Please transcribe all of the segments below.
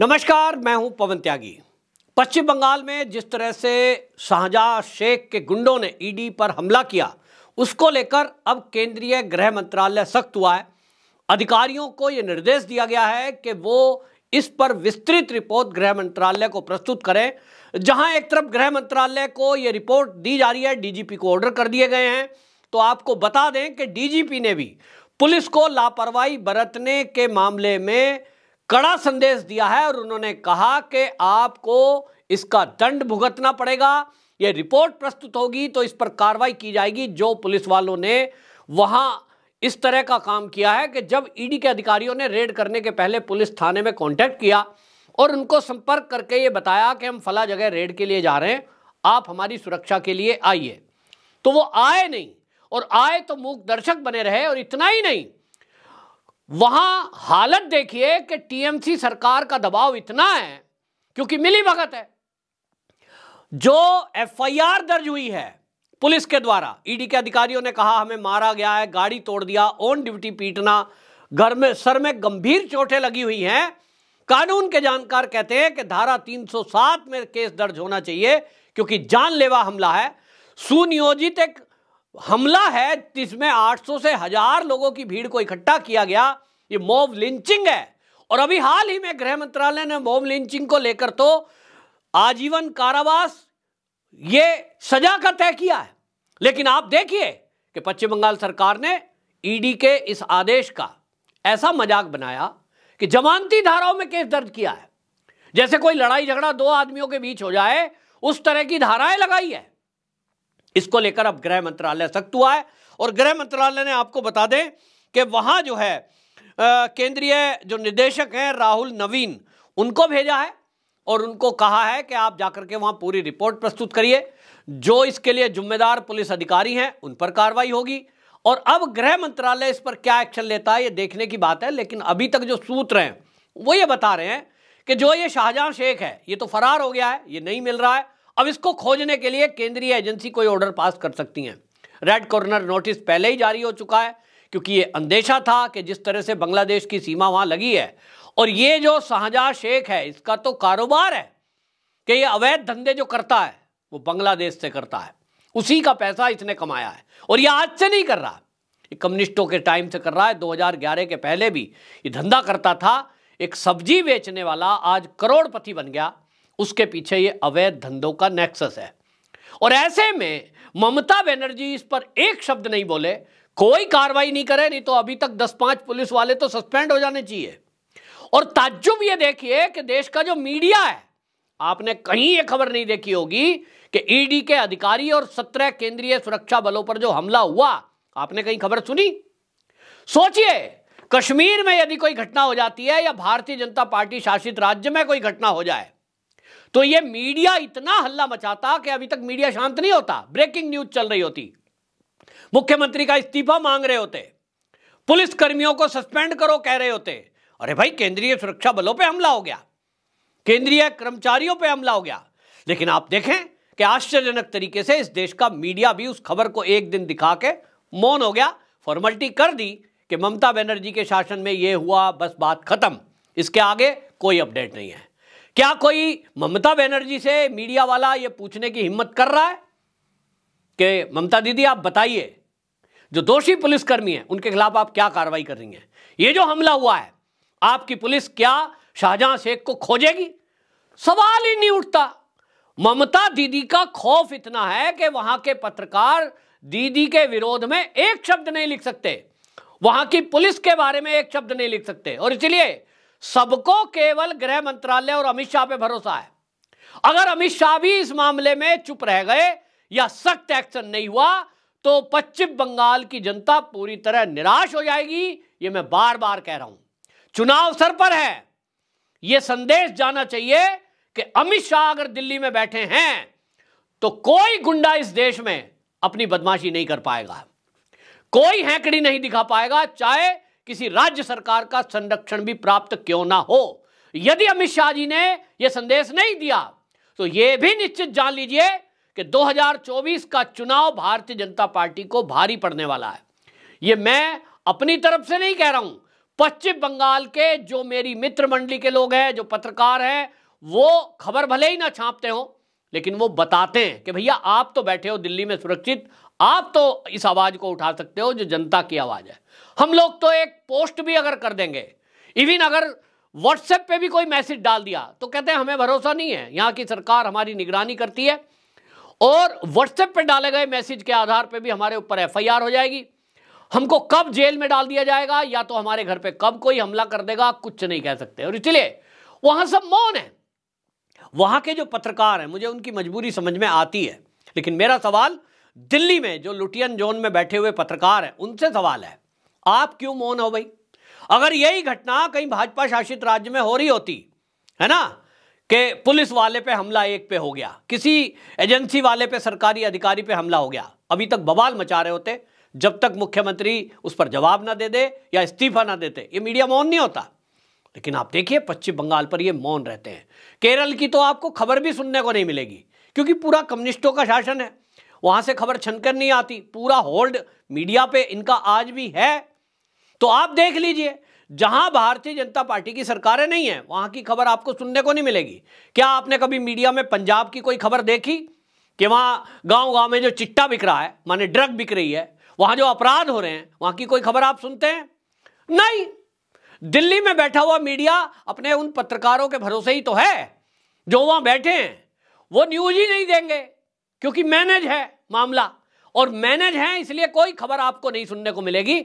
नमस्कार मैं हूं पवन त्यागी पश्चिम बंगाल में जिस तरह से शाहजहां शेख के गुंडों ने ईडी पर हमला किया उसको लेकर अब केंद्रीय गृह मंत्रालय सख्त हुआ है अधिकारियों को यह निर्देश दिया गया है कि वो इस पर विस्तृत रिपोर्ट गृह मंत्रालय को प्रस्तुत करें जहां एक तरफ गृह मंत्रालय को यह रिपोर्ट दी जा रही है डीजीपी को ऑर्डर कर दिए गए हैं तो आपको बता दें कि डीजीपी ने भी पुलिस को लापरवाही बरतने के मामले में कड़ा संदेश दिया है और उन्होंने कहा कि आपको इसका दंड भुगतना पड़ेगा यह रिपोर्ट प्रस्तुत होगी तो इस पर कार्रवाई की जाएगी जो पुलिस वालों ने वहां इस तरह का काम किया है कि जब ईडी के अधिकारियों ने रेड करने के पहले पुलिस थाने में कांटेक्ट किया और उनको संपर्क करके ये बताया कि हम फला जगह रेड के लिए जा रहे हैं आप हमारी सुरक्षा के लिए आइए तो वो आए नहीं और आए तो मूक दर्शक बने रहे और इतना ही नहीं वहां हालत देखिए कि टीएमसी सरकार का दबाव इतना है क्योंकि मिली भगत है जो एफआईआर दर्ज हुई है पुलिस के द्वारा ईडी के अधिकारियों ने कहा हमें मारा गया है गाड़ी तोड़ दिया ऑन ड्यूटी पीटना घर में सर में गंभीर चोटें लगी हुई हैं कानून के जानकार कहते हैं कि धारा 307 में केस दर्ज होना चाहिए क्योंकि जानलेवा हमला है सुनियोजित एक हमला है जिसमें 800 से हजार लोगों की भीड़ को इकट्ठा किया गया ये मॉब लिंचिंग है और अभी हाल ही में गृह मंत्रालय ने मॉब लिंचिंग को लेकर तो आजीवन कारावास ये सजा का तय किया है लेकिन आप देखिए कि पश्चिम बंगाल सरकार ने ईडी के इस आदेश का ऐसा मजाक बनाया कि जमानती धाराओं में केस दर्ज किया है जैसे कोई लड़ाई झगड़ा दो आदमियों के बीच हो जाए उस तरह की धाराएं लगाई है इसको लेकर अब गृह मंत्रालय सख्त हुआ है और गृह मंत्रालय ने आपको बता दें कि वहाँ जो है केंद्रीय जो निदेशक हैं राहुल नवीन उनको भेजा है और उनको कहा है कि आप जाकर के वहाँ पूरी रिपोर्ट प्रस्तुत करिए जो इसके लिए जिम्मेदार पुलिस अधिकारी हैं उन पर कार्रवाई होगी और अब गृह मंत्रालय इस पर क्या एक्शन लेता है ये देखने की बात है लेकिन अभी तक जो सूत्र हैं वो ये बता रहे हैं कि जो ये शाहजहां शेख है ये तो फरार हो गया है ये नहीं मिल रहा है अब इसको खोजने के लिए केंद्रीय एजेंसी कोई ऑर्डर पास कर सकती हैं रेड कॉर्नर नोटिस पहले ही जारी हो चुका है क्योंकि ये अंदेशा था कि जिस तरह से बांग्लादेश की सीमा वहां लगी है और ये जो शाहजहा शेख है इसका तो कारोबार है कि ये अवैध धंधे जो करता है वो बांग्लादेश से करता है उसी का पैसा इसने कमाया है और ये आज से नहीं कर रहा ये कम्युनिस्टों के टाइम से कर रहा है 2011 के पहले भी ये धंधा करता था एक सब्जी बेचने वाला आज करोड़पति बन गया उसके पीछे ये अवैध धंधों का नेक्सस है और ऐसे में ममता बनर्जी इस पर एक शब्द नहीं बोले कोई कार्रवाई नहीं करे नहीं तो अभी तक दस पांच पुलिस वाले तो सस्पेंड हो जाने चाहिए और ताज्जुब ये देखिए कि देश का जो मीडिया है आपने कहीं ये खबर नहीं देखी होगी कि ईडी e के अधिकारी और सत्रह केंद्रीय सुरक्षा बलों पर जो हमला हुआ आपने कहीं खबर सुनी सोचिए कश्मीर में यदि कोई घटना हो जाती है या भारतीय जनता पार्टी शासित राज्य में कोई घटना हो जाए तो ये मीडिया इतना हल्ला मचाता कि अभी तक मीडिया शांत नहीं होता ब्रेकिंग न्यूज चल रही होती मुख्यमंत्री का इस्तीफा मांग रहे होते पुलिस कर्मियों को सस्पेंड करो कह रहे होते अरे भाई केंद्रीय सुरक्षा बलों पे हमला हो गया केंद्रीय कर्मचारियों पे हमला हो गया लेकिन आप देखें कि आश्चर्यजनक तरीके से इस देश का मीडिया भी उस खबर को एक दिन दिखा के मौन हो गया फॉर्मेलिटी कर दी कि ममता बनर्जी के शासन में यह हुआ बस बात खत्म इसके आगे कोई अपडेट नहीं है क्या कोई ममता बनर्जी से मीडिया वाला ये पूछने की हिम्मत कर रहा है कि ममता दीदी आप बताइए जो दोषी पुलिसकर्मी है उनके खिलाफ आप क्या कार्रवाई कर रही हैं ये जो हमला हुआ है आपकी पुलिस क्या शाहजहां शेख को खोजेगी सवाल ही नहीं उठता ममता दीदी का खौफ इतना है कि वहां के पत्रकार दीदी के विरोध में एक शब्द नहीं लिख सकते वहां की पुलिस के बारे में एक शब्द नहीं लिख सकते और इसलिए सबको केवल गृह मंत्रालय और अमित शाह पे भरोसा है अगर अमित शाह भी इस मामले में चुप रह गए या सख्त एक्शन नहीं हुआ तो पश्चिम बंगाल की जनता पूरी तरह निराश हो जाएगी ये मैं बार बार कह रहा हूं चुनाव सर पर है यह संदेश जाना चाहिए कि अमित शाह अगर दिल्ली में बैठे हैं तो कोई गुंडा इस देश में अपनी बदमाशी नहीं कर पाएगा कोई हैंकड़ी नहीं दिखा पाएगा चाहे किसी राज्य सरकार का संरक्षण भी प्राप्त क्यों ना हो यदि अमित शाह जी ने यह संदेश नहीं दिया तो यह भी निश्चित जान लीजिए कि 2024 का चुनाव भारतीय जनता पार्टी को भारी पड़ने वाला है यह मैं अपनी तरफ से नहीं कह रहा हूं पश्चिम बंगाल के जो मेरी मित्र मंडली के लोग हैं जो पत्रकार हैं वो खबर भले ही ना छापते हो लेकिन वो बताते हैं कि भैया आप तो बैठे हो दिल्ली में सुरक्षित आप तो इस आवाज को उठा सकते हो जो जनता की आवाज है हम लोग तो एक पोस्ट भी अगर कर देंगे इवन अगर व्हाट्सएप पे भी कोई मैसेज डाल दिया तो कहते हैं हमें भरोसा नहीं है यहाँ की सरकार हमारी निगरानी करती है और व्हाट्सएप पे डाले गए मैसेज के आधार पे भी हमारे ऊपर एफआईआर हो जाएगी हमको कब जेल में डाल दिया जाएगा या तो हमारे घर पे कब कोई हमला कर देगा कुछ नहीं कह सकते और इसलिए वहां सब मौन है वहां के जो पत्रकार हैं मुझे उनकी मजबूरी समझ में आती है लेकिन मेरा सवाल दिल्ली में जो लुटियन जोन में बैठे हुए पत्रकार हैं उनसे सवाल है आप क्यों मौन हो भाई अगर यही घटना कहीं भाजपा शासित राज्य में हो रही होती है ना कि पुलिस वाले पे हमला एक पे हो गया किसी एजेंसी वाले पे सरकारी अधिकारी पे हमला हो गया अभी तक बवाल मचा रहे होते जब तक मुख्यमंत्री उस पर जवाब ना दे दे या इस्तीफा ना देते ये मीडिया मौन नहीं होता लेकिन आप देखिए पश्चिम बंगाल पर ये मौन रहते हैं केरल की तो आपको खबर भी सुनने को नहीं मिलेगी क्योंकि पूरा कम्युनिस्टों का शासन है वहां से खबर छनकर नहीं आती पूरा होल्ड मीडिया पे इनका आज भी है तो आप देख लीजिए जहां भारतीय जनता पार्टी की सरकारें नहीं है वहां की खबर आपको सुनने को नहीं मिलेगी क्या आपने कभी मीडिया में पंजाब की कोई खबर देखी कि वहां गांव गांव में जो चिट्टा बिक रहा है माने ड्रग बिक रही है वहां जो अपराध हो रहे हैं वहां की कोई खबर आप सुनते हैं नहीं दिल्ली में बैठा हुआ मीडिया अपने उन पत्रकारों के भरोसे ही तो है जो वहां बैठे हैं वो न्यूज ही नहीं देंगे क्योंकि मैनेज है मामला और मैनेज है इसलिए कोई खबर आपको नहीं सुनने को मिलेगी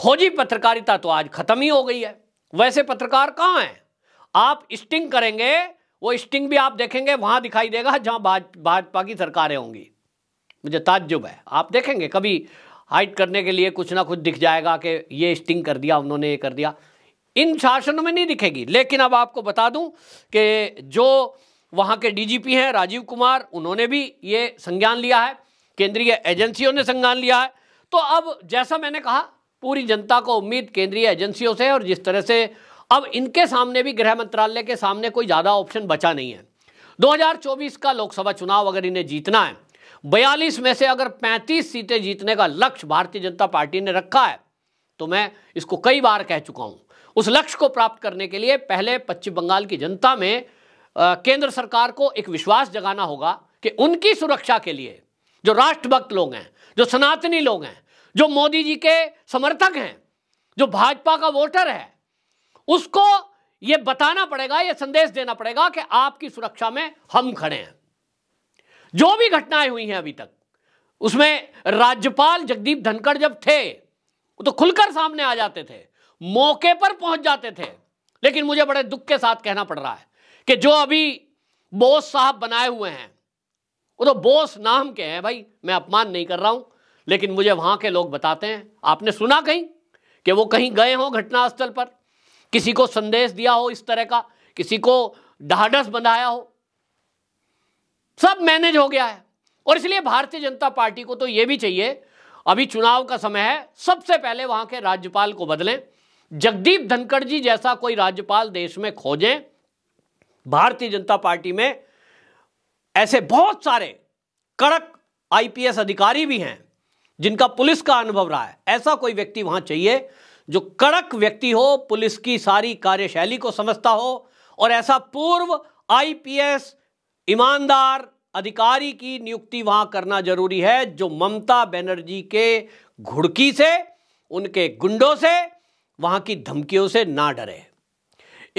खोजी पत्रकारिता तो आज खत्म ही हो गई है वैसे पत्रकार कहाँ हैं आप स्टिंग करेंगे वो स्टिंग भी आप देखेंगे वहां दिखाई देगा जहाँ भाजपा की सरकारें होंगी मुझे ताज्जुब है आप देखेंगे कभी हाइट करने के लिए कुछ ना कुछ दिख जाएगा कि ये स्टिंग कर दिया उन्होंने ये कर दिया इन शासनों में नहीं दिखेगी लेकिन अब आपको बता दूं कि जो वहाँ के डीजीपी हैं राजीव कुमार उन्होंने भी ये संज्ञान लिया है केंद्रीय एजेंसियों ने संज्ञान लिया है तो अब जैसा मैंने कहा पूरी जनता को उम्मीद केंद्रीय एजेंसियों से और जिस तरह से अब इनके सामने भी गृह मंत्रालय के सामने कोई ज़्यादा ऑप्शन बचा नहीं है 2024 का लोकसभा चुनाव अगर इन्हें जीतना है बयालीस में से अगर 35 सीटें जीतने का लक्ष्य भारतीय जनता पार्टी ने रखा है तो मैं इसको कई बार कह चुका हूं उस लक्ष्य को प्राप्त करने के लिए पहले पश्चिम बंगाल की जनता में आ, केंद्र सरकार को एक विश्वास जगाना होगा कि उनकी सुरक्षा के लिए जो राष्ट्रभक्त लोग हैं जो सनातनी लोग हैं जो मोदी जी के समर्थक हैं जो भाजपा का वोटर है उसको ये बताना पड़ेगा ये संदेश देना पड़ेगा कि आपकी सुरक्षा में हम खड़े हैं जो भी घटनाएं हुई हैं अभी तक उसमें राज्यपाल जगदीप धनखड़ जब थे तो खुलकर सामने आ जाते थे मौके पर पहुंच जाते थे लेकिन मुझे बड़े दुख के साथ कहना पड़ रहा है कि जो अभी बोस साहब बनाए हुए हैं वो तो बोस नाम के हैं भाई मैं अपमान नहीं कर रहा हूं लेकिन मुझे वहां के लोग बताते हैं आपने सुना कहीं कि वो कहीं गए हो घटनास्थल पर किसी को संदेश दिया हो इस तरह का किसी को ढाढ़स बनाया हो सब मैनेज हो गया है और इसलिए भारतीय जनता पार्टी को तो यह भी चाहिए अभी चुनाव का समय है सबसे पहले वहां के राज्यपाल को बदलें जगदीप धनखड़ जी जैसा कोई राज्यपाल देश में खोजें भारतीय जनता पार्टी में ऐसे बहुत सारे कड़क आईपीएस अधिकारी भी हैं जिनका पुलिस का अनुभव रहा है ऐसा कोई व्यक्ति वहां चाहिए जो कड़क व्यक्ति हो पुलिस की सारी कार्यशैली को समझता हो और ऐसा पूर्व आईपीएस ईमानदार अधिकारी की नियुक्ति वहां करना जरूरी है जो ममता बनर्जी के घुड़की से उनके गुंडों से वहां की धमकियों से ना डरे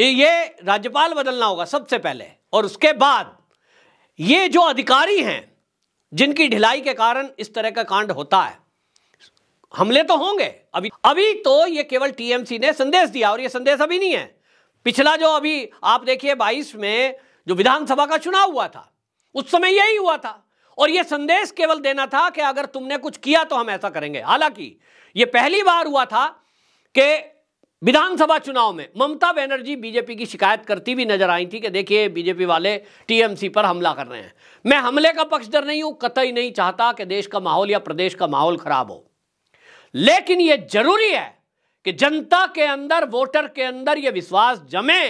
ये राज्यपाल बदलना होगा सबसे पहले और उसके बाद ये जो अधिकारी हैं जिनकी ढिलाई के कारण इस तरह का कांड होता है हमले तो होंगे अभी अभी तो ये केवल टीएमसी ने संदेश दिया और ये संदेश अभी नहीं है पिछला जो अभी आप देखिए बाईस में जो विधानसभा का चुनाव हुआ था उस समय यही हुआ था और यह संदेश केवल देना था कि अगर तुमने कुछ किया तो हम ऐसा करेंगे हालांकि यह पहली बार हुआ था कि विधानसभा चुनाव में ममता बनर्जी बीजेपी की शिकायत करती हुई नजर आई थी कि देखिए बीजेपी वाले टीएमसी पर हमला कर रहे हैं मैं हमले का पक्षधर नहीं हूं कतई नहीं चाहता कि देश का माहौल या प्रदेश का माहौल खराब हो लेकिन यह जरूरी है कि जनता के अंदर वोटर के अंदर यह विश्वास जमे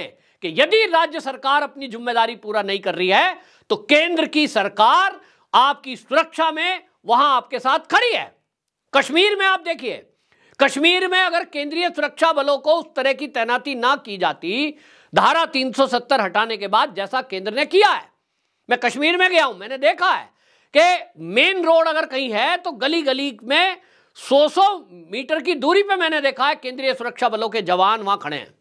कि यदि राज्य सरकार अपनी जिम्मेदारी पूरा नहीं कर रही है तो केंद्र की सरकार आपकी सुरक्षा में वहां आपके साथ खड़ी है कश्मीर में आप देखिए कश्मीर में अगर केंद्रीय सुरक्षा बलों को उस तरह की तैनाती ना की जाती धारा 370 हटाने के बाद जैसा केंद्र ने किया है मैं कश्मीर में गया हूं मैंने देखा है कि मेन रोड अगर कहीं है तो गली गली में सौ सौ मीटर की दूरी पर मैंने देखा है केंद्रीय सुरक्षा बलों के जवान वहां खड़े हैं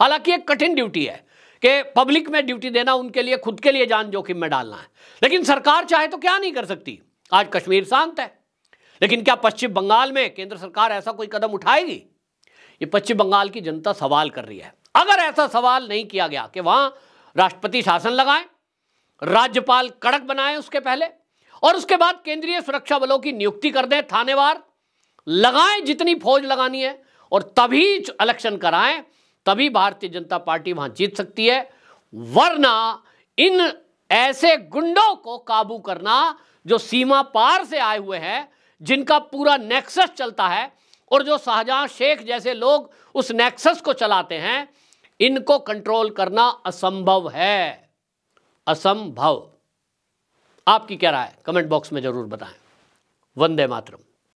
हालांकि एक कठिन ड्यूटी है कि पब्लिक में ड्यूटी देना उनके लिए खुद के लिए जान जोखिम में डालना है लेकिन सरकार चाहे तो क्या नहीं कर सकती आज कश्मीर शांत है लेकिन क्या पश्चिम बंगाल में केंद्र सरकार ऐसा कोई कदम उठाएगी ये पश्चिम बंगाल की जनता सवाल कर रही है अगर ऐसा सवाल नहीं किया गया कि वहां राष्ट्रपति शासन लगाए राज्यपाल कड़क बनाए उसके पहले और उसके बाद केंद्रीय सुरक्षा बलों की नियुक्ति कर दें थानेवार लगाएं जितनी फौज लगानी है और तभी इलेक्शन कराएं तभी भारतीय जनता पार्टी वहां जीत सकती है वरना इन ऐसे गुंडों को काबू करना जो सीमा पार से आए हुए हैं जिनका पूरा नेक्सस चलता है और जो शाहजहां शेख जैसे लोग उस नेक्सस को चलाते हैं इनको कंट्रोल करना असंभव है असंभव आपकी क्या राय कमेंट बॉक्स में जरूर बताएं वंदे मातरम